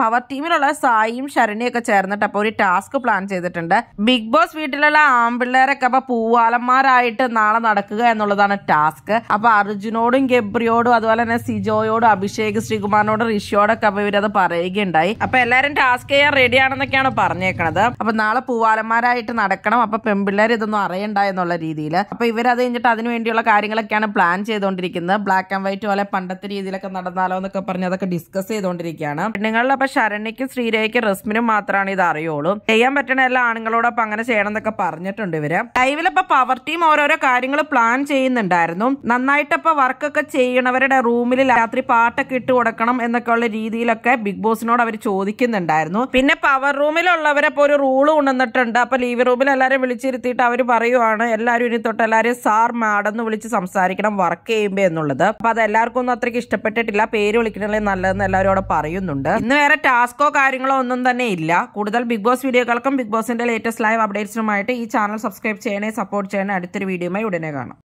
power ടീമിലുള്ള സായിയും ഒക്കെ ചേർന്നിട്ട് അപ്പോൾ ഒരു ടാസ്ക് പ്ലാൻ ചെയ്തിട്ടുണ്ട് ബിഗ് ബോസ് വീട്ടിലുള്ള ആമ്പിള്ളേരൊക്കെ അപ്പോൾ പൂവാലന്മാരായിട്ട് നാളെ നടക്കുക എന്നുള്ളതാണ് ടാസ്ക് അപ്പോൾ അർജുനോടും ഗബ്രിയോടും അതുപോലെ തന്നെ സിജോയോടും അഭിഷേക് ശ്രീകുമാറിനോടും ഋഷിയോടൊക്കെ അപ്പൊ ഇവരത് പറയുകയുണ്ടായി അപ്പോൾ എല്ലാവരും ടാസ്ക് ചെയ്യാൻ റെഡി ആണെന്നൊക്കെയാണ് പറഞ്ഞേക്കണത് അപ്പോൾ നാളെ പൂവാലന്മാരായിട്ട് നടക്കണം അപ്പോൾ പെൺപിള്ളേർ ഇതൊന്നും അറിയണ്ട എന്നുള്ള രീതിയിൽ അപ്പോൾ ഇവരത് കഴിഞ്ഞിട്ട് അതിനു വേണ്ടിയുള്ള കാര്യങ്ങളൊക്കെയാണ് പ്ലാൻ ചെയ്തുകൊണ്ടിരിക്കുന്നത് ബ്ലാക്ക് ആൻഡ് വൈറ്റ് പോലെ പണ്ടത്തെ രീതിയിലൊക്കെ നടന്നാലോ എന്നൊക്കെ പറഞ്ഞ് അതൊക്കെ ഡിസ്കസ് ചെയ്തുകൊണ്ടിരിക്കുകയാണ് പെണ്ണുങ്ങളിലെ അപ്പൊ ശരണ്യക്കും ശ്രീരേഖയ്ക്കും റസ്മിനും മാത്രമാണ് ഇത് അറിയുള്ളൂ ചെയ്യാൻ പറ്റണ എല്ലാ ആണുങ്ങളോടൊപ്പം അങ്ങനെ ചെയ്യണം എന്നൊക്കെ പറഞ്ഞിട്ടുണ്ട് ഇവര് ലൈവിലപ്പോ പവർ ടീം ഓരോരോ കാര്യങ്ങൾ പ്ലാൻ ചെയ്യുന്നുണ്ടായിരുന്നു നന്നായിട്ടപ്പോ വർക്കൊക്കെ ചെയ്യണവരുടെ റൂമിൽ രാത്രി പാട്ടൊക്കെ ഇട്ട് കൊടുക്കണം എന്നൊക്കെ ഉള്ള രീതിയിലൊക്കെ ബിഗ് ബോസിനോട് അവർ ചോദിക്കുന്നുണ്ടായിരുന്നു പിന്നെ പവർ റൂമിലുള്ളവരെ ഇപ്പോൾ ഒരു റൂള് കൊണ്ടുവന്നിട്ടുണ്ട് അപ്പൊ ലീവ് റൂമിൽ എല്ലാവരും വിളിച്ചിരുത്തിയിട്ട് അവർ പറയുവാണ് എല്ലാവരും ഇനി തൊട്ട് എല്ലാവരും സാർ മാഡം എന്ന് വിളിച്ച് സംസാരിക്കണം വർക്ക് ചെയ്യുമ്പോൾ എന്നുള്ളത് അപ്പൊ അത് എല്ലാവർക്കും ഒന്നും അത്രയ്ക്ക് ഇഷ്ടപ്പെട്ടിട്ടില്ല പേര് വിളിക്കണേ നല്ലതെന്ന് എല്ലാവരും അവിടെ പറയുന്നുണ്ട് ഇന്ന് വേറെ വേറെ ടാസ്കോ കാര്യങ്ങളോ ഒന്നും തന്നെ ഇല്ല കൂടുതൽ ബിഗ് ബോസ് വീഡിയോകൾക്കും ബിഗ് ബോസിന്റെ ലേറ്റസ്റ്റ് ലൈവ് അപ്ഡേറ്റ്സിനുമായിട്ട് ഈ ചാനൽ സബ്സ്ക്രൈബ് ചെയ്യണേ സപ്പോർട്ട് ചെയ്യണേ അടുത്തൊരു വീഡിയോയുമായി ഉടനെ കാണാം